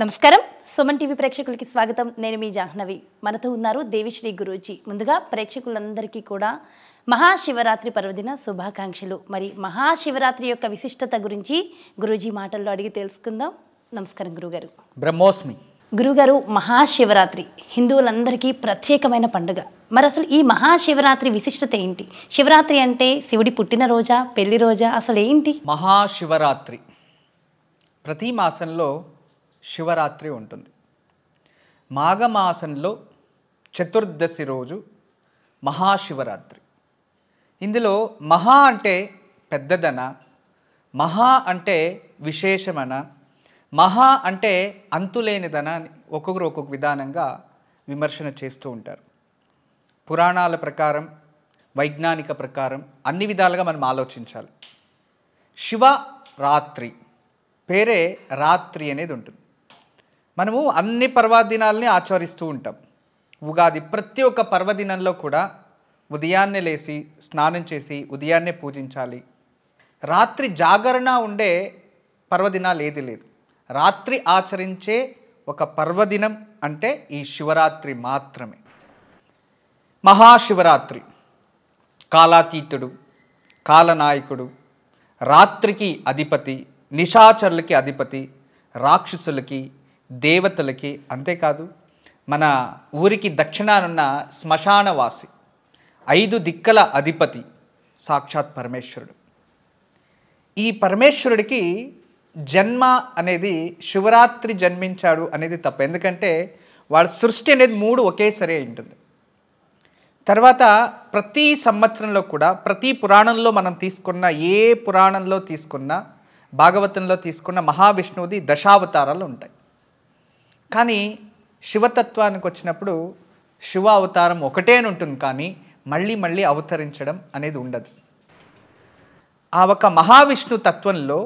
నమస్కారం సుమన్ టీవీ ప్రేక్షకులకి స్వాగతం నేను మీ జాహ్నవి మనతో ఉన్నారు దేవిశ్రీ గురూజీ ముందుగా ప్రేక్షకులందరికీ కూడా మహాశివరాత్రి పర్వదిన శుభాకాంక్షలు మరి మహాశివరాత్రి యొక్క విశిష్టత గురించి గురూజీ మాటల్లో అడిగి తెలుసుకుందాం నమస్కారం గురుగారు బ్రహ్మోస్మి గురుగారు మహాశివరాత్రి హిందువులందరికీ ప్రత్యేకమైన పండుగ మరి అసలు ఈ మహాశివరాత్రి విశిష్టత ఏంటి శివరాత్రి అంటే శివుడి పుట్టినరోజా పెళ్లి రోజా అసలు ఏంటి మహాశివరాత్రి ప్రతి మాసంలో శివరాత్రి ఉంటుంది మాఘమాసంలో చతుర్దశి రోజు మహాశివరాత్రి ఇందులో మహా అంటే పెద్దదన మహా అంటే విశేషమన మహా అంటే అంతులేనిదన ఒక్కొక్కరు ఒక్కొక్క విధానంగా విమర్శన చేస్తూ ఉంటారు పురాణాల ప్రకారం వైజ్ఞానిక ప్రకారం అన్ని విధాలుగా మనం ఆలోచించాలి శివ రాత్రి పేరే రాత్రి అనేది ఉంటుంది మనము అన్ని పర్వదినాలని ఆచరిస్తూ ఉంటాం ఉగాది ప్రతి ఒక్క పర్వదినంలో కూడా ఉదయాన్నే లేచి స్నానం చేసి ఉదయాన్నే పూజించాలి రాత్రి జాగరణ ఉండే పర్వదినాలు ఏది లేదు రాత్రి ఆచరించే ఒక పర్వదినం అంటే ఈ శివరాత్రి మాత్రమే మహాశివరాత్రి కాలాతీతుడు కాలనాయకుడు రాత్రికి అధిపతి నిశాచరులకి అధిపతి రాక్షసులకి దేవతలకి అంతేకాదు మన ఊరికి దక్షిణానున్న శ్మశానవాసి ఐదు దిక్కల అధిపతి సాక్షాత్ పరమేశ్వరుడు ఈ పరమేశ్వరుడికి జన్మ అనేది శివరాత్రి జన్మించాడు అనేది తప్ప ఎందుకంటే వాడు సృష్టి అనేది మూడు ఒకేసారి ఉంటుంది తర్వాత ప్రతి సంవత్సరంలో కూడా ప్రతి పురాణంలో మనం తీసుకున్న ఏ పురాణంలో తీసుకున్న భాగవతంలో తీసుకున్న మహావిష్ణువుది దశావతారాలు ఉంటాయి కానీ శివతత్వానికి వచ్చినప్పుడు శివ అవతారం ఒకటే ఉంటుంది కానీ మళ్ళీ మళ్ళీ అవతరించడం అనేది ఉండదు ఆ ఒక మహావిష్ణు తత్వంలో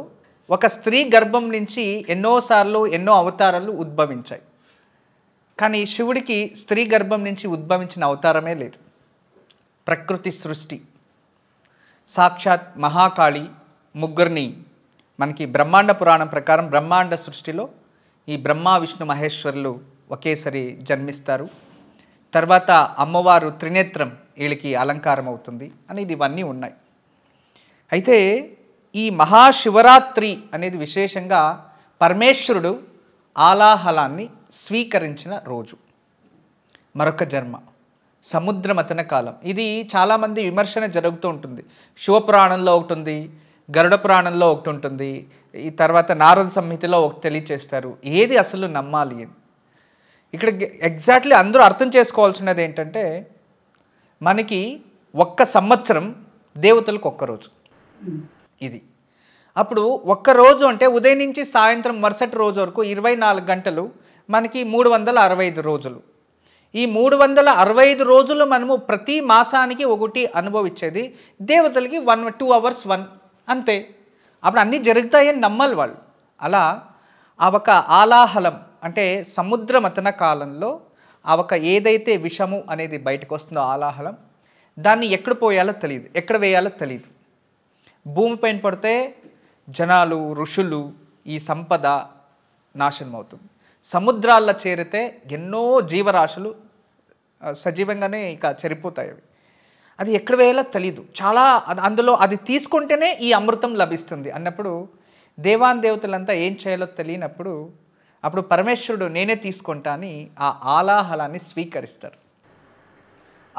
ఒక స్త్రీ గర్భం నుంచి ఎన్నోసార్లు ఎన్నో అవతారాలు ఉద్భవించాయి కానీ శివుడికి స్త్రీ గర్భం నుంచి ఉద్భవించిన అవతారమే లేదు ప్రకృతి సృష్టి సాక్షాత్ మహాకాళి ముగ్గురిని మనకి బ్రహ్మాండ పురాణం ప్రకారం బ్రహ్మాండ సృష్టిలో ఈ బ్రహ్మ విష్ణు మహేశ్వరులు ఒకేసారి జన్మిస్తారు తర్వాత అమ్మవారు త్రినేత్రం వీళ్ళకి అలంకారం అవుతుంది అనేది ఇవన్నీ ఉన్నాయి అయితే ఈ మహాశివరాత్రి అనేది విశేషంగా పరమేశ్వరుడు ఆలాహలాన్ని స్వీకరించిన రోజు మరొక జన్మ సముద్రమతన కాలం ఇది చాలామంది విమర్శన జరుగుతూ ఉంటుంది శివపురాణంలో ఒకటి ఉంది గరుడ పురాణంలో ఒకటి ఉంటుంది ఈ తర్వాత నారద సంహితలో ఒకటి తెలియచేస్తారు ఏది అసలు నమ్మాలి అని ఇక్కడ ఎగ్జాక్ట్లీ అందరూ అర్థం చేసుకోవాల్సినది ఏంటంటే మనకి ఒక్క సంవత్సరం దేవతలకు ఒక్కరోజు ఇది అప్పుడు ఒక్కరోజు అంటే ఉదయం నుంచి సాయంత్రం మరుసటి రోజు వరకు ఇరవై నాలుగు గంటలు మనకి మూడు వందల అరవై ఐదు రోజులు ఈ మూడు వందల అరవై ఐదు రోజులు మనము ప్రతి మాసానికి ఒకటి అనుభవించేది దేవతలకి వన్ టూ అవర్స్ వన్ అంతే అప్పుడు అన్నీ జరుగుతాయని నమ్మాలి వాళ్ళు అలా ఆ ఒక ఆలాహలం అంటే సముద్ర మతన కాలంలో ఆ ఒక ఏదైతే విషము అనేది బయటకు వస్తుందో ఆలాహలం దాన్ని ఎక్కడ పోయాలో తెలియదు ఎక్కడ వేయాలో తెలియదు భూమిపైన పడితే జనాలు ఋషులు ఈ సంపద నాశనం అవుతుంది సముద్రాల్లో చేరితే ఎన్నో జీవరాశులు సజీవంగానే ఇక చనిపోతాయి అవి అది ఎక్కడ వేయాలో తెలీదు చాలా అందులో అది తీసుకుంటేనే ఈ అమృతం లభిస్తుంది అన్నప్పుడు దేవాన్ దేవతలంతా ఏం చేయాలో తెలియనప్పుడు అప్పుడు పరమేశ్వరుడు నేనే తీసుకుంటా అని ఆ ఆలాహలాన్ని స్వీకరిస్తారు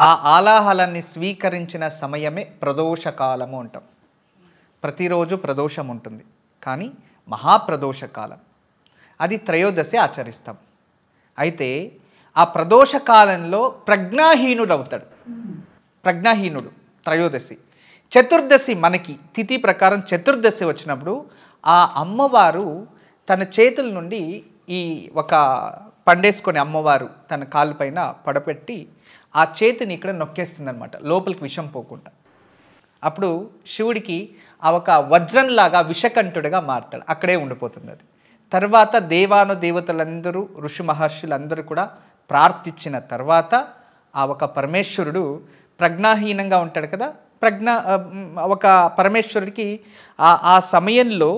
ఆ ఆలాహలాన్ని స్వీకరించిన సమయమే ప్రదోషకాలము అంటాం ప్రతిరోజు ప్రదోషం ఉంటుంది కానీ మహాప్రదోషకాలం అది త్రయోదశి ఆచరిస్తాం అయితే ఆ ప్రదోషకాలంలో ప్రజ్ఞాహీనుడవుతాడు ప్రజ్ఞాహీనుడు త్రయోదశి చతుర్దశి మనకి తిథి ప్రకారం చతుర్దశి వచ్చినప్పుడు ఆ అమ్మవారు తన చేతుల నుండి ఈ ఒక పండేసుకొని అమ్మవారు తన కాలు పైన పడపెట్టి ఆ చేతిని ఇక్కడ నొక్కేస్తుందనమాట లోపలికి విషం పోకుండా అప్పుడు శివుడికి ఆ ఒక వజ్రంలాగా విషకంఠుడిగా మారుతాడు అక్కడే ఉండిపోతుంది అది తర్వాత దేవాను దేవతలందరూ ఋషి మహర్షులందరూ కూడా ప్రార్థించిన తర్వాత ఆ ఒక పరమేశ్వరుడు ప్రజ్ఞాహీనంగా ఉంటాడు కదా ప్రజ్ఞ ఒక పరమేశ్వరుడికి ఆ సమయంలో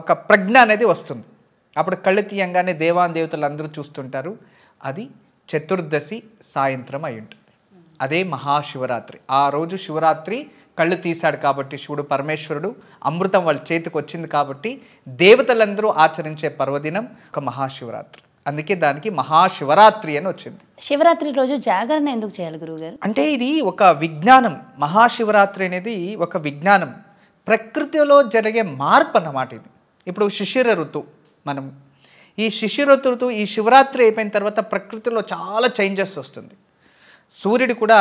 ఒక ప్రజ్ఞ అనేది వస్తుంది అప్పుడు కళ్ళు తీయంగానే దేవాన్ దేవతలు అందరూ చూస్తుంటారు అది చతుర్దశి సాయంత్రం అయి ఉంటుంది అదే మహాశివరాత్రి ఆ రోజు శివరాత్రి కళ్ళు తీశాడు కాబట్టి శివుడు పరమేశ్వరుడు అమృతం వాళ్ళ చేతికి వచ్చింది కాబట్టి దేవతలందరూ ఆచరించే పర్వదినం ఒక మహాశివరాత్రి అందుకే దానికి మహాశివరాత్రి అని వచ్చింది శివరాత్రి రోజు జాగరణ ఎందుకు చేయాలి గురువుగారు అంటే ఇది ఒక విజ్ఞానం మహాశివరాత్రి అనేది ఒక విజ్ఞానం ప్రకృతిలో జరిగే మార్పు అన్నమాట ఇది ఇప్పుడు శిశిర ఋతు మనం ఈ శిశిర ఋతువు ఈ శివరాత్రి అయిపోయిన తర్వాత ప్రకృతిలో చాలా చేంజెస్ వస్తుంది సూర్యుడు కూడా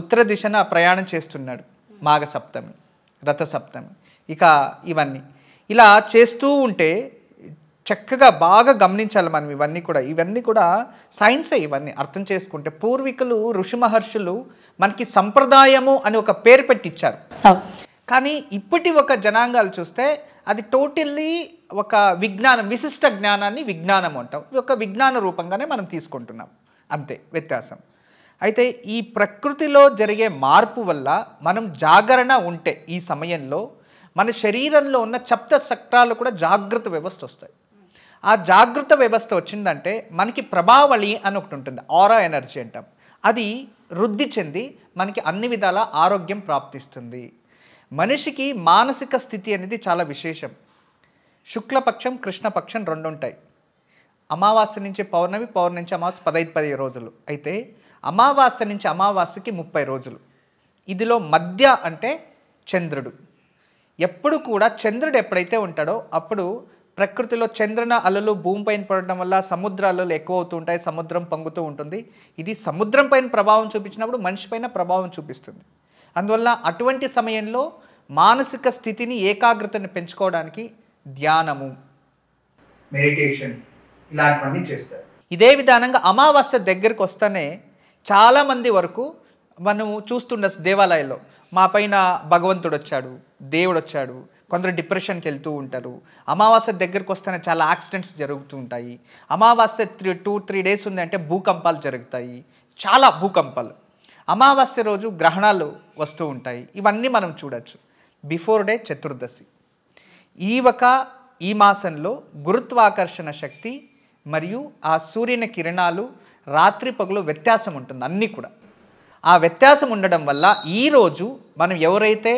ఉత్తర దిశన ప్రయాణం చేస్తున్నాడు మాఘ సప్తమి రథ సప్తమి ఇక ఇవన్నీ ఇలా చేస్తూ ఉంటే చక్కగా బాగా గమనించాలి మనం ఇవన్నీ కూడా ఇవన్నీ కూడా సైన్సే ఇవన్నీ అర్థం చేసుకుంటే పూర్వీకులు ఋషి మహర్షులు మనకి సంప్రదాయము అని ఒక పేరు పెట్టిచ్చారు కానీ ఇప్పటి ఒక జనాంగాలు చూస్తే అది టోటల్లీ ఒక విజ్ఞానం విశిష్ట జ్ఞానాన్ని విజ్ఞానం అంటాం ఒక విజ్ఞాన రూపంగానే మనం తీసుకుంటున్నాం అంతే వ్యత్యాసం అయితే ఈ ప్రకృతిలో జరిగే మార్పు వల్ల మనం జాగరణ ఉంటే ఈ సమయంలో మన శరీరంలో ఉన్న చప్త సక్రాలు కూడా జాగ్రత్త వ్యవస్థ వస్తాయి ఆ జాగృత వ్యవస్థ వచ్చిందంటే మనకి ప్రభావళి అని ఒకటి ఉంటుంది ఆరా ఎనర్జీ అంటాం అది వృద్ధి చెంది మనకి అన్ని విధాల ఆరోగ్యం ప్రాప్తిస్తుంది మనిషికి మానసిక స్థితి అనేది చాలా విశేషం శుక్లపక్షం కృష్ణపక్షం రెండు ఉంటాయి అమావాస్య నుంచి పౌర్ణమి పౌర్ణమి నుంచి అమావాస్య పదహైదు పదిహేను రోజులు అయితే అమావాస్య నుంచి అమావాస్యకి ముప్పై రోజులు ఇదిలో మధ్య అంటే చంద్రుడు ఎప్పుడు కూడా చంద్రుడు ఎప్పుడైతే ఉంటాడో అప్పుడు ప్రకృతిలో చంద్రన అలలు పైన పడటం వల్ల సముద్ర అలలు ఎక్కువ అవుతూ ఉంటాయి సముద్రం పొంగుతూ ఉంటుంది ఇది సముద్రం పైన ప్రభావం చూపించినప్పుడు మనిషిపైన ప్రభావం చూపిస్తుంది అందువల్ల అటువంటి సమయంలో మానసిక స్థితిని ఏకాగ్రతను పెంచుకోవడానికి ధ్యానము మెడిటేషన్ ఇలాంటివన్నీ చేస్తారు ఇదే విధానంగా అమావాస్య దగ్గరికి వస్తేనే చాలామంది వరకు మనము చూస్తుండొచ్చు దేవాలయంలో మా పైన భగవంతుడు వచ్చాడు దేవుడు వచ్చాడు కొందరు డిప్రెషన్కి వెళ్తూ ఉంటారు అమావాస్య దగ్గరకు వస్తేనే చాలా యాక్సిడెంట్స్ జరుగుతూ ఉంటాయి అమావాస్య త్రీ టూ త్రీ డేస్ ఉందంటే భూకంపాలు జరుగుతాయి చాలా భూకంపాలు అమావాస్య రోజు గ్రహణాలు వస్తూ ఉంటాయి ఇవన్నీ మనం చూడొచ్చు బిఫోర్ డే చతుర్దశి ఈ ఒక ఈ మాసంలో గురుత్వాకర్షణ శక్తి మరియు ఆ సూర్యుని కిరణాలు రాత్రి పగులు వ్యత్యాసం ఉంటుంది అన్నీ కూడా ఆ వ్యత్యాసం ఉండడం వల్ల ఈరోజు మనం ఎవరైతే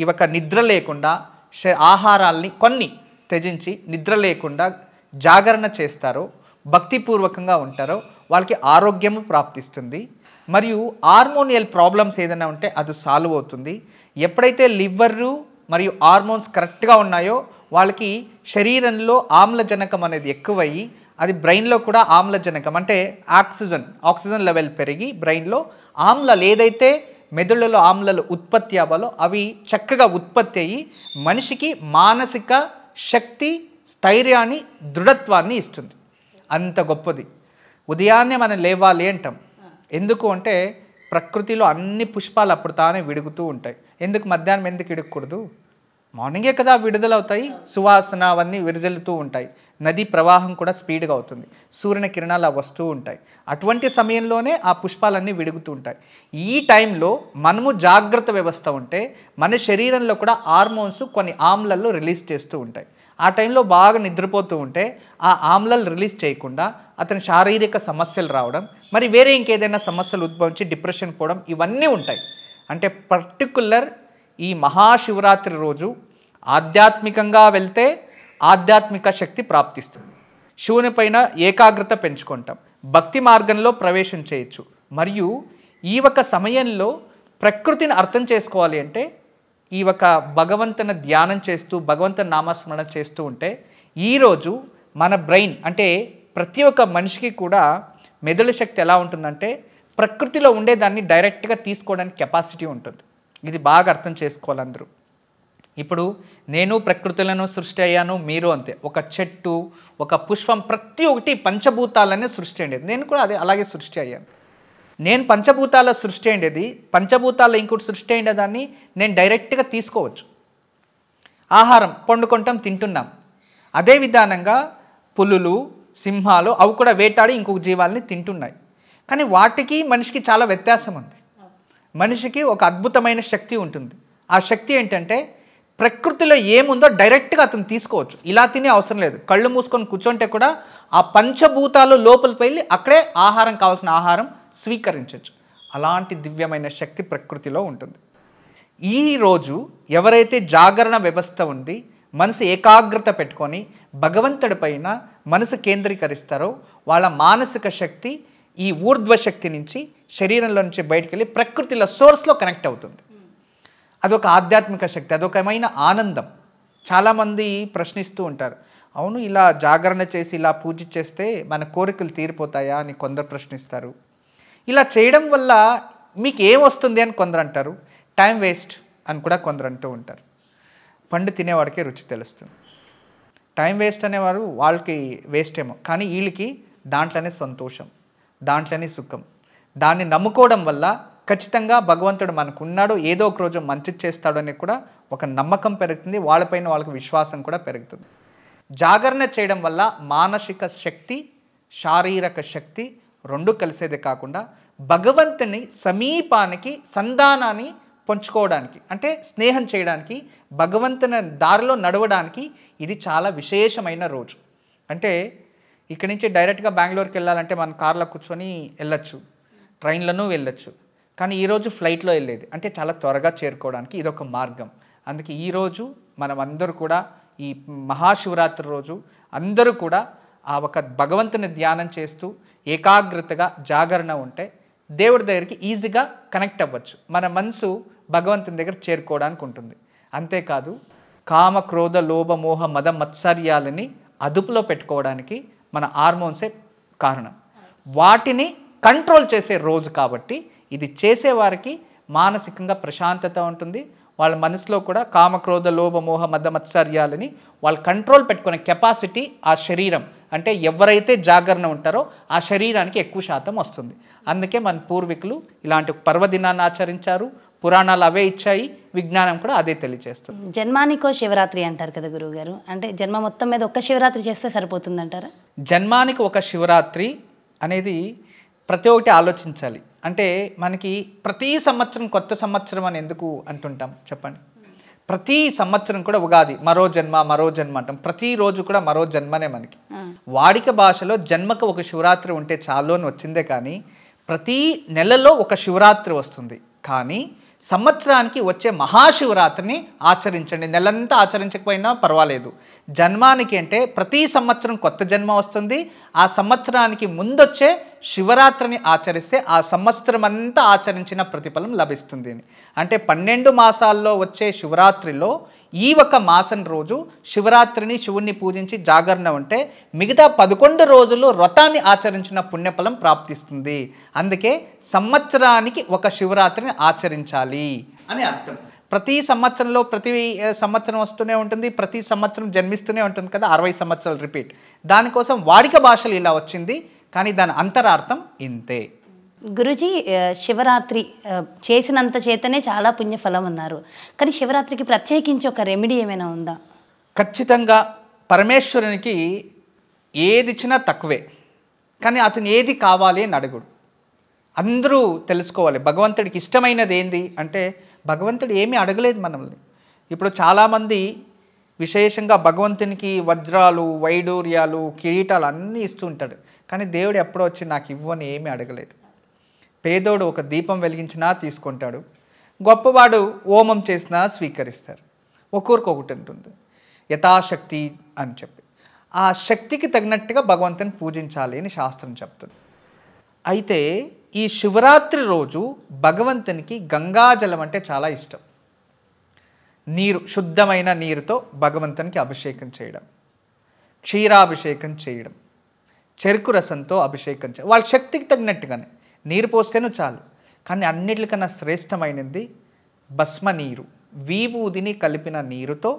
ఈ ఒక నిద్ర లేకుండా ఆహారాల్ని కొన్ని త్యజించి నిద్ర లేకుండా జాగరణ చేస్తారో భక్తిపూర్వకంగా ఉంటారో వాళ్ళకి ఆరోగ్యము ప్రాప్తిస్తుంది మరియు హార్మోనియల్ ప్రాబ్లమ్స్ ఏదైనా ఉంటే అది సాల్వ్ అవుతుంది ఎప్పుడైతే లివర్ మరియు హార్మోన్స్ కరెక్ట్గా ఉన్నాయో వాళ్ళకి శరీరంలో ఆమ్లజనకం అనేది ఎక్కువయ్యి అది బ్రెయిన్లో కూడా ఆమ్లజనకం అంటే ఆక్సిజన్ ఆక్సిజన్ లెవెల్ పెరిగి బ్రెయిన్లో ఆమ్లలు ఏదైతే మెదడులో ఆమ్లలు ఉత్పత్తి అవ్వాలో అవి చక్కగా ఉత్పత్తి అయ్యి మనిషికి మానసిక శక్తి స్థైర్యాన్ని దృఢత్వాన్ని ఇస్తుంది అంత గొప్పది ఉదయాన్నే మనం లేవాలి అంటాం ఎందుకు అంటే ప్రకృతిలో అన్ని పుష్పాలు అప్పుడు తానే విడుగుతూ ఉంటాయి ఎందుకు మధ్యాహ్నం ఎందుకు విడగకూడదు మార్నింగే కదా విడుదలవుతాయి సువాసన అవన్నీ విరజల్లుతూ ఉంటాయి నది ప్రవాహం కూడా స్పీడ్గా అవుతుంది సూర్యన కిరణాలు ఆ వస్తూ ఉంటాయి అటువంటి సమయంలోనే ఆ పుష్పాలన్నీ విడుగుతూ ఉంటాయి ఈ టైంలో మనము జాగ్రత్త వ్యవస్థ ఉంటే మన శరీరంలో కూడా హార్మోన్స్ కొన్ని ఆమ్లల్లో రిలీజ్ చేస్తూ ఉంటాయి ఆ టైంలో బాగా నిద్రపోతూ ఉంటే ఆ ఆమ్లలు రిలీజ్ చేయకుండా అతని శారీరక సమస్యలు రావడం మరి వేరే ఇంకేదైనా సమస్యలు ఉద్భవించి డిప్రెషన్ పోవడం ఇవన్నీ ఉంటాయి అంటే పర్టికులర్ ఈ మహాశివరాత్రి రోజు ఆధ్యాత్మికంగా వెళ్తే ఆధ్యాత్మిక శక్తి ప్రాప్తిస్తుంది శివుని పైన ఏకాగ్రత పెంచుకుంటాం భక్తి మార్గంలో ప్రవేశం చేయొచ్చు మరియు ఈ ఒక సమయంలో ప్రకృతిని అర్థం చేసుకోవాలి అంటే ఈ ఒక భగవంతుని ధ్యానం చేస్తూ భగవంతుని నామస్మరణ చేస్తూ ఉంటే ఈరోజు మన బ్రెయిన్ అంటే ప్రతి ఒక్క మనిషికి కూడా మెదడు శక్తి ఎలా ఉంటుందంటే ప్రకృతిలో ఉండేదాన్ని డైరెక్ట్గా తీసుకోవడానికి కెపాసిటీ ఉంటుంది ఇది బాగా అర్థం చేసుకోవాలి అందరూ ఇప్పుడు నేను ప్రకృతులను సృష్టి అయ్యాను మీరు అంతే ఒక చెట్టు ఒక పుష్పం ప్రతి ఒక్కటి పంచభూతాలనే సృష్టి అయ్యేది నేను కూడా అదే అలాగే సృష్టి అయ్యాను నేను పంచభూతాల సృష్టి అయ్యేది పంచభూతాల ఇంకోటి సృష్టి అయిన దాన్ని నేను డైరెక్ట్గా తీసుకోవచ్చు ఆహారం పండుకుంటాం తింటున్నాం అదే విధానంగా పులులు సింహాలు అవి కూడా వేటాడి ఇంకొక జీవాలని తింటున్నాయి కానీ వాటికి మనిషికి చాలా వ్యత్యాసం ఉంది మనిషికి ఒక అద్భుతమైన శక్తి ఉంటుంది ఆ శక్తి ఏంటంటే ప్రకృతిలో ఏముందో డైరెక్ట్గా అతను తీసుకోవచ్చు ఇలా తినే అవసరం లేదు కళ్ళు మూసుకొని కూర్చుంటే కూడా ఆ పంచభూతాలు లోపలికి వెళ్ళి అక్కడే ఆహారం కావాల్సిన ఆహారం స్వీకరించవచ్చు అలాంటి దివ్యమైన శక్తి ప్రకృతిలో ఉంటుంది ఈరోజు ఎవరైతే జాగరణ వ్యవస్థ ఉండి మనసు ఏకాగ్రత పెట్టుకొని భగవంతుడి పైన మనసు కేంద్రీకరిస్తారో వాళ్ళ మానసిక శక్తి ఈ ఊర్ధ్వశక్తి నుంచి శరీరంలో నుంచి బయటకెళ్ళి ప్రకృతిలో సోర్స్లో కనెక్ట్ అవుతుంది అదొక ఆధ్యాత్మిక శక్తి అదొకమైన ఆనందం చాలామంది ప్రశ్నిస్తూ ఉంటారు అవును ఇలా జాగరణ చేసి ఇలా పూజ చేస్తే మన కోరికలు తీరిపోతాయా అని కొందరు ప్రశ్నిస్తారు ఇలా చేయడం వల్ల మీకు ఏమొస్తుంది అని కొందరు అంటారు టైం వేస్ట్ అని కూడా కొందరు అంటూ ఉంటారు పండు తినేవాడికి రుచి తెలుస్తుంది టైం వేస్ట్ అనేవారు వాళ్ళకి వేస్ట్ ఏమో కానీ వీళ్ళకి దాంట్లోనే సంతోషం దాంట్లోనే సుఖం దాన్ని నమ్ముకోవడం వల్ల ఖచ్చితంగా భగవంతుడు మనకున్నాడు ఏదో ఒక రోజు మంచి అని కూడా ఒక నమ్మకం పెరుగుతుంది వాళ్ళపైన వాళ్ళకి విశ్వాసం కూడా పెరుగుతుంది జాగరణ చేయడం వల్ల మానసిక శక్తి శారీరక శక్తి రెండు కలిసేది కాకుండా భగవంతుని సమీపానికి సంధానాన్ని పంచుకోవడానికి అంటే స్నేహం చేయడానికి భగవంతుని దారిలో నడవడానికి ఇది చాలా విశేషమైన రోజు అంటే ఇక్కడి నుంచి డైరెక్ట్గా బెంగళూరుకి వెళ్ళాలంటే మనం కార్లో కూర్చొని వెళ్ళచ్చు ట్రైన్లను వెళ్ళచ్చు కానీ ఈరోజు ఫ్లైట్లో వెళ్ళేది అంటే చాలా త్వరగా చేరుకోవడానికి ఇదొక మార్గం అందుకే ఈరోజు మనం అందరూ కూడా ఈ మహాశివరాత్రి రోజు అందరూ కూడా ఆ ఒక భగవంతుని ధ్యానం చేస్తూ ఏకాగ్రతగా జాగరణ ఉంటే దేవుడి దగ్గరికి ఈజీగా కనెక్ట్ అవ్వచ్చు మన మనసు భగవంతుని దగ్గర చేరుకోవడానికి ఉంటుంది అంతేకాదు కామ క్రోధ లోభ మోహ మద మత్సర్యాలని అదుపులో పెట్టుకోవడానికి మన హార్మోన్సే కారణం వాటిని కంట్రోల్ చేసే రోజు కాబట్టి ఇది చేసేవారికి మానసికంగా ప్రశాంతత ఉంటుంది వాళ్ళ మనసులో కూడా కామక్రోధ లోభమోహ మద్ద మత్సర్యాలని వాళ్ళు కంట్రోల్ పెట్టుకునే కెపాసిటీ ఆ శరీరం అంటే ఎవరైతే జాగరణ ఉంటారో ఆ శరీరానికి ఎక్కువ శాతం వస్తుంది అందుకే మన పూర్వీకులు ఇలాంటి పర్వదినాన్ని ఆచరించారు పురాణాలు అవే ఇచ్చాయి విజ్ఞానం కూడా అదే తెలియజేస్తుంది జన్మానికో శివరాత్రి అంటారు కదా గురువుగారు అంటే జన్మ మొత్తం మీద ఒక్క శివరాత్రి చేస్తే సరిపోతుందంటారా జన్మానికి ఒక శివరాత్రి అనేది ప్రతి ఒక్కటి ఆలోచించాలి అంటే మనకి ప్రతి సంవత్సరం కొత్త సంవత్సరం అని ఎందుకు అంటుంటాం చెప్పండి ప్రతి సంవత్సరం కూడా ఉగాది మరో జన్మ మరో జన్మ అంటాం ప్రతిరోజు కూడా మరో జన్మనే మనకి వాడిక భాషలో జన్మకు ఒక శివరాత్రి ఉంటే చాలు అని వచ్చిందే కానీ ప్రతి నెలలో ఒక శివరాత్రి వస్తుంది కానీ సంవత్సరానికి వచ్చే మహాశివరాత్రిని ఆచరించండి నెలంతా ఆచరించకపోయినా పర్వాలేదు జన్మానికి అంటే ప్రతి సంవత్సరం కొత్త జన్మ వస్తుంది ఆ సంవత్సరానికి ముందొచ్చే శివరాత్రిని ఆచరిస్తే ఆ సంవత్సరం అంతా ఆచరించిన ప్రతిఫలం లభిస్తుంది అని అంటే పన్నెండు మాసాల్లో వచ్చే శివరాత్రిలో ఈ ఒక మాసం రోజు శివరాత్రిని శివుణ్ణి పూజించి జాగరణ ఉంటే మిగతా పదకొండు రోజులు వ్రతాన్ని ఆచరించిన పుణ్యఫలం ప్రాప్తిస్తుంది అందుకే సంవత్సరానికి ఒక శివరాత్రిని ఆచరించాలి అని అర్థం ప్రతి సంవత్సరంలో ప్రతి సంవత్సరం వస్తూనే ఉంటుంది ప్రతి సంవత్సరం జన్మిస్తూనే ఉంటుంది కదా అరవై సంవత్సరాలు రిపీట్ దానికోసం వాడిక భాషలు ఇలా వచ్చింది కానీ దాని అంతరార్థం ఇంతే గురుజీ శివరాత్రి చేసినంత చేతనే చాలా పుణ్యఫలం ఉన్నారు కానీ శివరాత్రికి ప్రత్యేకించి ఒక రెమెడీ ఏమైనా ఉందా ఖచ్చితంగా పరమేశ్వరునికి ఏది ఇచ్చినా తక్కువే కానీ అతను ఏది కావాలి అని అడుగుడు అందరూ తెలుసుకోవాలి భగవంతుడికి ఇష్టమైనది ఏంది అంటే భగవంతుడు ఏమీ అడగలేదు మనల్ని ఇప్పుడు చాలామంది విశేషంగా భగవంతునికి వజ్రాలు వైడూర్యాలు కిరీటాలు అన్నీ ఇస్తూ ఉంటాడు కానీ దేవుడు ఎప్పుడో వచ్చి నాకు ఇవ్వని ఏమీ అడగలేదు పేదోడు ఒక దీపం వెలిగించినా తీసుకుంటాడు గొప్పవాడు ఓమం చేసినా స్వీకరిస్తారు ఒకరికొకటి ఉంటుంది యథాశక్తి అని చెప్పి ఆ శక్తికి తగినట్టుగా భగవంతుని పూజించాలి అని శాస్త్రం చెప్తుంది అయితే ఈ శివరాత్రి రోజు భగవంతునికి గంగాజలం అంటే చాలా ఇష్టం నీరు శుద్ధమైన నీరుతో భగవంతునికి అభిషేకం చేయడం క్షీరాభిషేకం చేయడం చెరుకు రసంతో అభిషేకం చేయడం వాళ్ళ శక్తికి తగినట్టుగానే నీరు పోస్తేనే చాలు కానీ అన్నిటికన్నా శ్రేష్టమైనది భస్మ నీరు వీభూదిని కలిపిన నీరుతో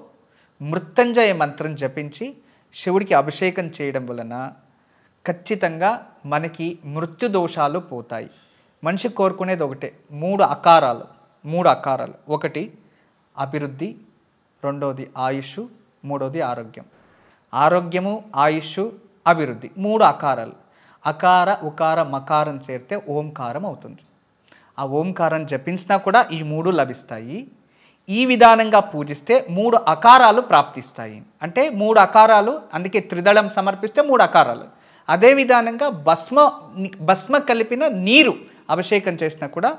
మృత్యంజయ మంత్రం జపించి శివుడికి అభిషేకం చేయడం వలన ఖచ్చితంగా మనకి మృత్యు దోషాలు పోతాయి మనిషి కోరుకునేది ఒకటే మూడు అకారాలు మూడు అకారాలు ఒకటి అభివృద్ధి రెండవది ఆయుష్ మూడవది ఆరోగ్యం ఆరోగ్యము ఆయుష్ అభివృద్ధి మూడు అకారాలు అకార ఉకార మకారం చేరితే ఓంకారం అవుతుంది ఆ ఓంకారం జపించినా కూడా ఈ మూడు లభిస్తాయి ఈ విధానంగా పూజిస్తే మూడు అకారాలు ప్రాప్తిస్తాయి అంటే మూడు అకారాలు అందుకే త్రిదళం సమర్పిస్తే మూడు అకారాలు అదే విధానంగా భస్మ భస్మ కలిపిన నీరు అభిషేకం చేసినా కూడా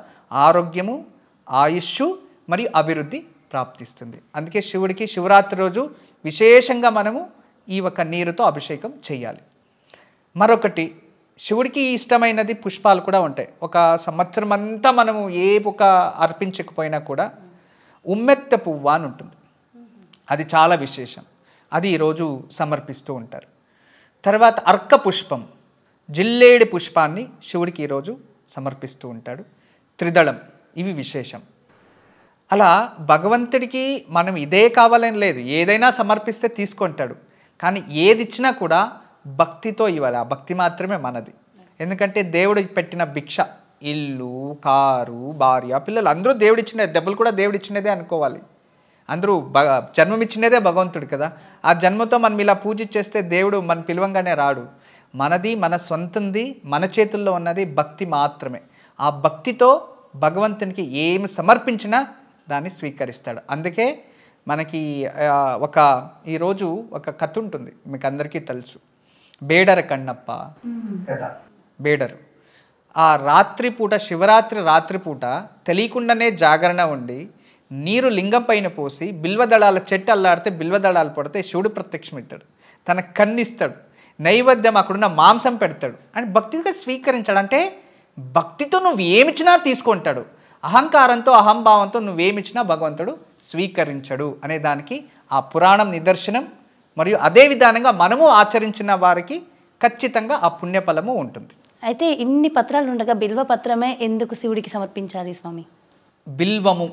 ఆరోగ్యము ఆయుష్ మరియు అభివృద్ధి ప్రాప్తిస్తుంది అందుకే శివుడికి శివరాత్రి రోజు విశేషంగా మనము ఈ ఒక నీరుతో అభిషేకం చేయాలి మరొకటి శివుడికి ఇష్టమైనది పుష్పాలు కూడా ఉంటాయి ఒక సంవత్సరం అంతా మనము ఏ ఒక అర్పించకపోయినా కూడా ఉమ్మెత్త పువ్వు అని ఉంటుంది అది చాలా విశేషం అది ఈరోజు సమర్పిస్తూ ఉంటారు తర్వాత అర్క పుష్పం జిల్లేడి పుష్పాన్ని శివుడికి ఈరోజు సమర్పిస్తూ ఉంటాడు త్రిదళం ఇవి విశేషం అలా భగవంతుడికి మనం ఇదే కావాలని లేదు ఏదైనా సమర్పిస్తే తీసుకుంటాడు కానీ ఏది ఇచ్చినా కూడా భక్తితో ఇవ్వాలి ఆ భక్తి మాత్రమే మనది ఎందుకంటే దేవుడు పెట్టిన భిక్ష ఇల్లు కారు భార్య పిల్లలు అందరూ ఇచ్చిన దెబ్బలు కూడా దేవుడిచ్చినదే అనుకోవాలి అందరూ భగ జన్మమిచ్చినదే భగవంతుడు కదా ఆ జన్మతో మనం ఇలా పూజ చేస్తే దేవుడు మన పిలవంగానే రాడు మనది మన సొంతంది మన చేతుల్లో ఉన్నది భక్తి మాత్రమే ఆ భక్తితో భగవంతునికి ఏమి సమర్పించినా దాన్ని స్వీకరిస్తాడు అందుకే మనకి ఒక ఈరోజు ఒక కథ ఉంటుంది మీకు అందరికీ తెలుసు బేడర కన్నప్ప కదా బేడరు ఆ రాత్రిపూట శివరాత్రి రాత్రిపూట తెలియకుండానే జాగరణ ఉండి నీరు లింగం పైన పోసి బిల్వదళాల చెట్టు అల్లాడితే బిల్వదళాలు పడితే శివుడు ప్రత్యక్షమవుతాడు తన కన్నిస్తాడు నైవేద్యం అక్కడున్న మాంసం పెడతాడు అని భక్తిగా స్వీకరించాడు అంటే భక్తితో నువ్వు ఏమిచ్చినా తీసుకుంటాడు అహంకారంతో అహంభావంతో నువ్వేమిచ్చినా భగవంతుడు స్వీకరించడు అనే దానికి ఆ పురాణం నిదర్శనం మరియు అదే విధానంగా మనము ఆచరించిన వారికి ఖచ్చితంగా ఆ పుణ్యఫలము ఉంటుంది అయితే ఇన్ని పత్రాలు ఉండగా బిల్వ పత్రమే ఎందుకు శివుడికి సమర్పించాలి స్వామి బిల్వము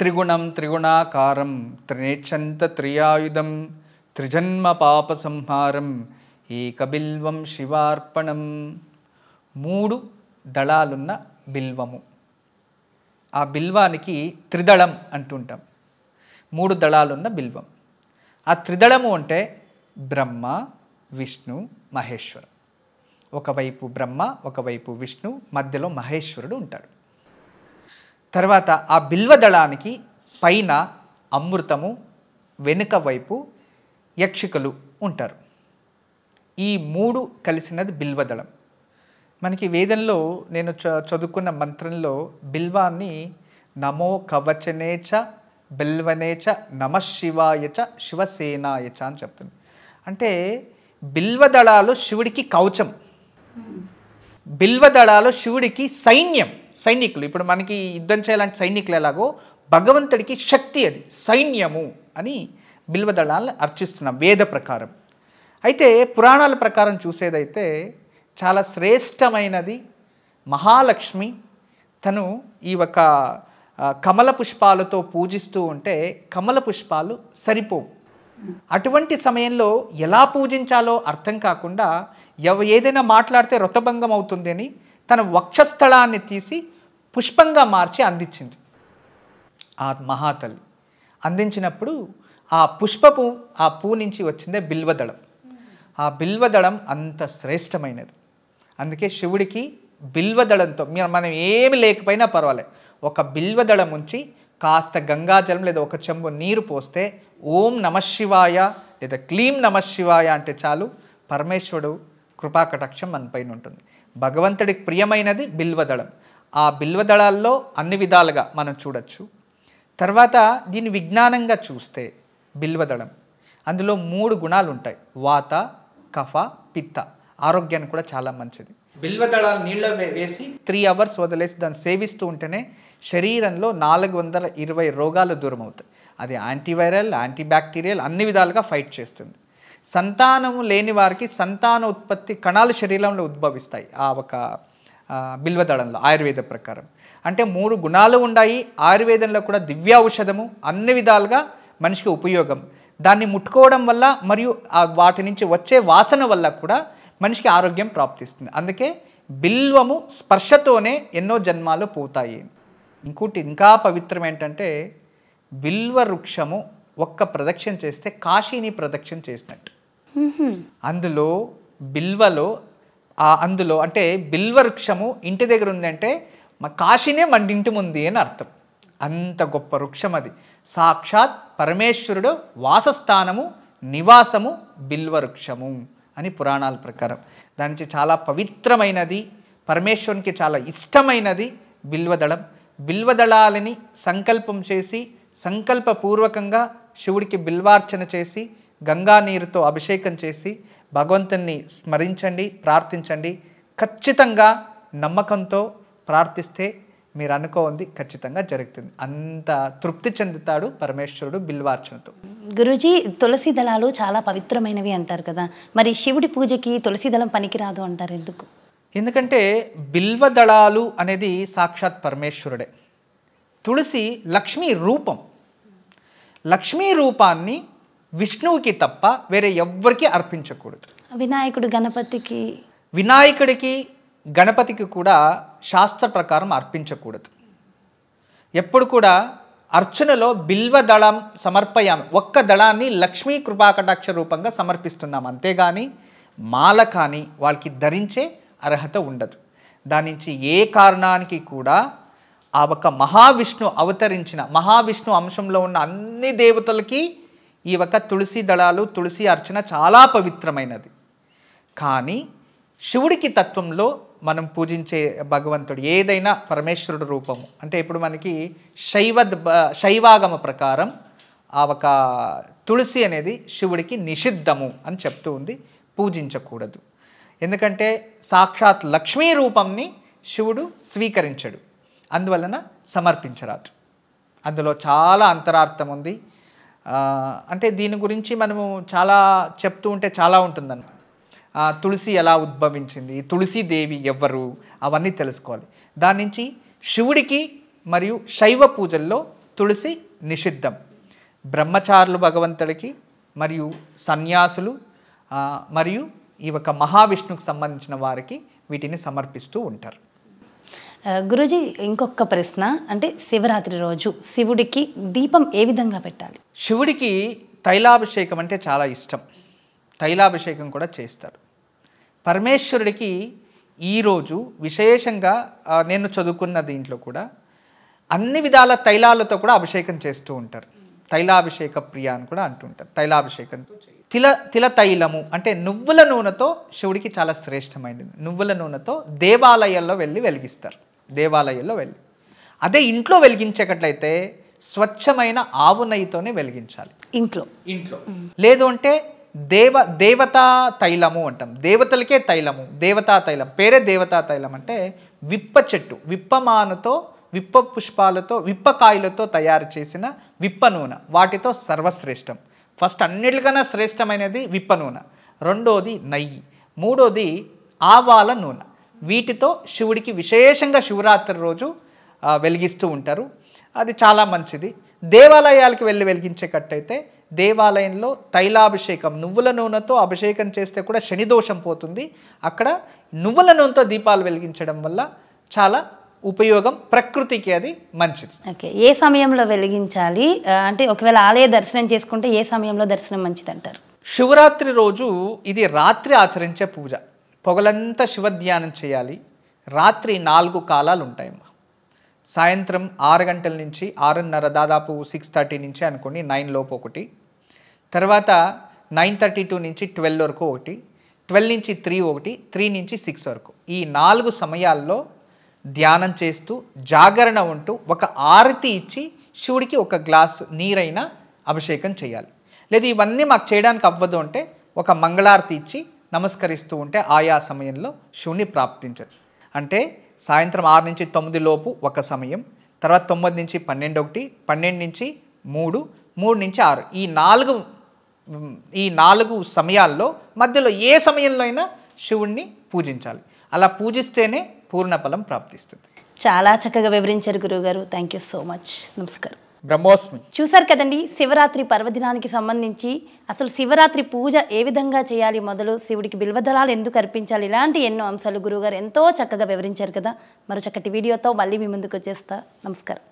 త్రిగుణం త్రిగుణాకారం త్రినేచంత త్రియాయుధం త్రిజన్మ పాప సంహారం ఏకబిల్వం శివార్పణం మూడు దళాలున్న బిల్వము ఆ బిల్వానికి త్రిదళం అంటుంటాం మూడు దళాలున్న బిల్వం ఆ త్రిదళము అంటే బ్రహ్మ విష్ణు మహేశ్వరం ఒకవైపు బ్రహ్మ ఒకవైపు విష్ణు మధ్యలో మహేశ్వరుడు ఉంటాడు తర్వాత ఆ బిల్వ దళానికి పైన అమృతము వెనుక వైపు యక్షికలు ఉంటారు ఈ మూడు కలిసినది బిల్వదళం మనకి వేదంలో నేను చ చదువుకున్న మంత్రంలో బిల్వాన్ని నమో కవచనేచ బిల్వనేచ శివసేనాయ శివసేనాయచ అని చెప్తుంది అంటే బిల్వదళాలు శివుడికి కవచం బిల్వదళాలు శివుడికి సైన్యం సైనికులు ఇప్పుడు మనకి యుద్ధం చేయాలంటే సైనికులు ఎలాగో భగవంతుడికి శక్తి అది సైన్యము అని బిల్వదళాలను అర్చిస్తున్నాం వేద ప్రకారం అయితే పురాణాల ప్రకారం చూసేదైతే చాలా శ్రేష్టమైనది మహాలక్ష్మి తను ఈ ఒక కమల పుష్పాలతో పూజిస్తూ ఉంటే కమల పుష్పాలు సరిపోవు అటువంటి సమయంలో ఎలా పూజించాలో అర్థం కాకుండా ఎవ ఏదైనా మాట్లాడితే రొతభంగం అవుతుంది అని తన వక్షస్థలాన్ని తీసి పుష్పంగా మార్చి అందించింది ఆ మహాతల్లి అందించినప్పుడు ఆ పుష్పపు ఆ పూ నుంచి వచ్చిందే బిల్వదళం ఆ బిల్వదళం అంత శ్రేష్టమైనది అందుకే శివుడికి బిల్వదళంతో మీరు మనం ఏమి లేకపోయినా పర్వాలేదు ఒక బిల్వదళం ఉంచి కాస్త గంగాజలం లేదా ఒక చెంబు నీరు పోస్తే ఓం నమశివాయ లేదా క్లీం నమశివాయ అంటే చాలు పరమేశ్వరుడు కృపాకటాక్షం మన పైన ఉంటుంది భగవంతుడికి ప్రియమైనది బిల్వదళం ఆ బిల్వదళాల్లో అన్ని విధాలుగా మనం చూడొచ్చు తర్వాత దీన్ని విజ్ఞానంగా చూస్తే బిల్వదళం అందులో మూడు గుణాలు ఉంటాయి వాత కఫ పిత్త ఆరోగ్యానికి కూడా చాలా మంచిది బిల్వదళాలు నీళ్ళలో వేసి త్రీ అవర్స్ వదిలేసి దాన్ని సేవిస్తూ ఉంటేనే శరీరంలో నాలుగు వందల ఇరవై రోగాలు దూరం అవుతాయి అది యాంటీవైరల్ యాంటీబ్యాక్టీరియల్ అన్ని విధాలుగా ఫైట్ చేస్తుంది సంతానము లేని వారికి సంతాన ఉత్పత్తి కణాలు శరీరంలో ఉద్భవిస్తాయి ఆ ఒక బిల్వదళంలో ఆయుర్వేద ప్రకారం అంటే మూడు గుణాలు ఉన్నాయి ఆయుర్వేదంలో కూడా దివ్య ఔషధము అన్ని విధాలుగా మనిషికి ఉపయోగం దాన్ని ముట్టుకోవడం వల్ల మరియు వాటి నుంచి వచ్చే వాసన వల్ల కూడా మనిషికి ఆరోగ్యం ప్రాప్తిస్తుంది అందుకే బిల్వము స్పర్శతోనే ఎన్నో జన్మాలు పోతాయి ఇంకోటి ఇంకా పవిత్రం ఏంటంటే బిల్వ వృక్షము ఒక్క ప్రదక్షిణ చేస్తే కాశీని ప్రదక్షిణ చేసినట్టు అందులో బిల్వలో అందులో అంటే బిల్వ వృక్షము ఇంటి దగ్గర ఉందంటే మా కాశీనే మన ఇంటి ముందు అని అర్థం అంత గొప్ప వృక్షం అది సాక్షాత్ పరమేశ్వరుడు వాసస్థానము నివాసము బిల్వ వృక్షము అని పురాణాల ప్రకారం దాని నుంచి చాలా పవిత్రమైనది పరమేశ్వరునికి చాలా ఇష్టమైనది బిల్వదళం బిల్వదళాలని సంకల్పం చేసి సంకల్పపూర్వకంగా శివుడికి బిల్వార్చన చేసి గంగా నీరుతో అభిషేకం చేసి భగవంతుణ్ణి స్మరించండి ప్రార్థించండి ఖచ్చితంగా నమ్మకంతో ప్రార్థిస్తే మీరు అనుకోంది ఖచ్చితంగా జరుగుతుంది అంత తృప్తి చెందుతాడు పరమేశ్వరుడు బిల్వార్చనతో గురుజీ తులసి దళాలు చాలా పవిత్రమైనవి అంటారు కదా మరి శివుడి పూజకి తులసి దళం పనికిరాదు అంటారు ఎందుకు ఎందుకంటే బిల్వ దళాలు అనేది సాక్షాత్ పరమేశ్వరుడే తులసి లక్ష్మీ రూపం లక్ష్మీ రూపాన్ని విష్ణువుకి తప్ప వేరే ఎవ్వరికి అర్పించకూడదు వినాయకుడు గణపతికి వినాయకుడికి గణపతికి కూడా శాస్త్ర ప్రకారం అర్పించకూడదు ఎప్పుడు కూడా అర్చనలో బిల్వ దళం సమర్పయాం ఒక్క దళాన్ని లక్ష్మీ కృపాకటాక్ష రూపంగా సమర్పిస్తున్నాం అంతేగాని మాల కానీ వాళ్ళకి ధరించే అర్హత ఉండదు దాని నుంచి ఏ కారణానికి కూడా ఆ ఒక మహావిష్ణు అవతరించిన మహావిష్ణు అంశంలో ఉన్న అన్ని దేవతలకి ఈ ఒక తులసి దళాలు తులసి అర్చన చాలా పవిత్రమైనది కానీ శివుడికి తత్వంలో మనం పూజించే భగవంతుడు ఏదైనా పరమేశ్వరుడు రూపము అంటే ఇప్పుడు మనకి శైవ శైవాగమ ప్రకారం ఆ ఒక తులసి అనేది శివుడికి నిషిద్ధము అని చెప్తూ ఉంది పూజించకూడదు ఎందుకంటే సాక్షాత్ లక్ష్మీ రూపంని శివుడు స్వీకరించడు అందువలన సమర్పించరాదు అందులో చాలా అంతరార్థం ఉంది అంటే దీని గురించి మనము చాలా చెప్తూ ఉంటే చాలా ఉంటుందన్నమాట తులసి ఎలా ఉద్భవించింది తులసీదేవి ఎవరు అవన్నీ తెలుసుకోవాలి దాని నుంచి శివుడికి మరియు శైవ పూజల్లో తులసి నిషిద్ధం బ్రహ్మచారులు భగవంతుడికి మరియు సన్యాసులు మరియు ఈ యొక్క మహావిష్ణుకు సంబంధించిన వారికి వీటిని సమర్పిస్తూ ఉంటారు గురుజీ ఇంకొక ప్రశ్న అంటే శివరాత్రి రోజు శివుడికి దీపం ఏ విధంగా పెట్టాలి శివుడికి తైలాభిషేకం అంటే చాలా ఇష్టం తైలాభిషేకం కూడా చేస్తారు పరమేశ్వరుడికి ఈరోజు విశేషంగా నేను చదువుకున్న దీంట్లో కూడా అన్ని విధాల తైలాలతో కూడా అభిషేకం చేస్తూ ఉంటారు తైలాభిషేక ప్రియ అని కూడా అంటుంటారు తైలాభిషేకంతో తిల తిల తైలము అంటే నువ్వుల నూనెతో శివుడికి చాలా శ్రేష్టమైనది నువ్వుల నూనెతో దేవాలయాల్లో వెళ్ళి వెలిగిస్తారు దేవాలయాల్లో వెళ్ళి అదే ఇంట్లో వెలిగించేటట్లయితే స్వచ్ఛమైన ఆవు నెయ్యితోనే వెలిగించాలి ఇంట్లో ఇంట్లో లేదు అంటే దేవ దేవతా తైలము అంటాం దేవతలకే తైలము దేవతా తైలం పేరే దేవతా తైలం అంటే విప్ప చెట్టు విప్పమానుతో విప్ప పుష్పాలతో విప్పకాయలతో తయారు చేసిన విప్ప నూనె వాటితో సర్వశ్రేష్టం ఫస్ట్ అన్నిటికన్నా శ్రేష్టమైనది విప్ప నూనె రెండోది నెయ్యి మూడోది ఆవాల నూనె వీటితో శివుడికి విశేషంగా శివరాత్రి రోజు వెలిగిస్తూ ఉంటారు అది చాలా మంచిది దేవాలయాలకు వెళ్ళి వెలిగించేటట్టయితే దేవాలయంలో తైలాభిషేకం నువ్వుల నూనెతో అభిషేకం చేస్తే కూడా శనిదోషం పోతుంది అక్కడ నువ్వుల నూనెతో దీపాలు వెలిగించడం వల్ల చాలా ఉపయోగం ప్రకృతికి అది మంచిది ఓకే ఏ సమయంలో వెలిగించాలి అంటే ఒకవేళ ఆలయ దర్శనం చేసుకుంటే ఏ సమయంలో దర్శనం మంచిది అంటారు శివరాత్రి రోజు ఇది రాత్రి ఆచరించే పూజ పొగలంతా శివధ్యానం చేయాలి రాత్రి నాలుగు కాలాలు ఉంటాయమ్మా సాయంత్రం ఆరు గంటల నుంచి ఆరున్నర దాదాపు సిక్స్ థర్టీ నుంచి అనుకోండి నైన్ లోపు ఒకటి తర్వాత నైన్ థర్టీ టూ నుంచి ట్వెల్వ్ వరకు ఒకటి ట్వెల్వ్ నుంచి త్రీ ఒకటి త్రీ నుంచి సిక్స్ వరకు ఈ నాలుగు సమయాల్లో ధ్యానం చేస్తూ జాగరణ ఉంటూ ఒక ఆరతి ఇచ్చి శివుడికి ఒక గ్లాసు నీరైనా అభిషేకం చేయాలి లేదు ఇవన్నీ మాకు చేయడానికి అవ్వదు అంటే ఒక మంగళారతి ఇచ్చి నమస్కరిస్తూ ఉంటే ఆయా సమయంలో శివుని ప్రాప్తించదు అంటే సాయంత్రం ఆరు నుంచి తొమ్మిది లోపు ఒక సమయం తర్వాత తొమ్మిది నుంచి పన్నెండు ఒకటి పన్నెండు నుంచి మూడు మూడు నుంచి ఆరు ఈ నాలుగు ఈ నాలుగు సమయాల్లో మధ్యలో ఏ సమయంలో అయినా శివుణ్ణి పూజించాలి అలా పూజిస్తేనే పూర్ణ ఫలం ప్రాప్తిస్తుంది చాలా చక్కగా వివరించారు గురువుగారు థ్యాంక్ యూ సో మచ్ నమస్కారం బ్రహ్మోస్మి చూసారు కదండి శివరాత్రి పర్వదినానికి సంబంధించి అసలు శివరాత్రి పూజ ఏ విధంగా చేయాలి మొదలు శివుడికి బిల్వదళాలు ఎందుకు అర్పించాలి ఇలాంటి ఎన్నో అంశాలు గురువుగారు ఎంతో చక్కగా వివరించారు కదా మరో చక్కటి వీడియోతో మళ్ళీ మీ ముందుకు వచ్చేస్తా నమస్కారం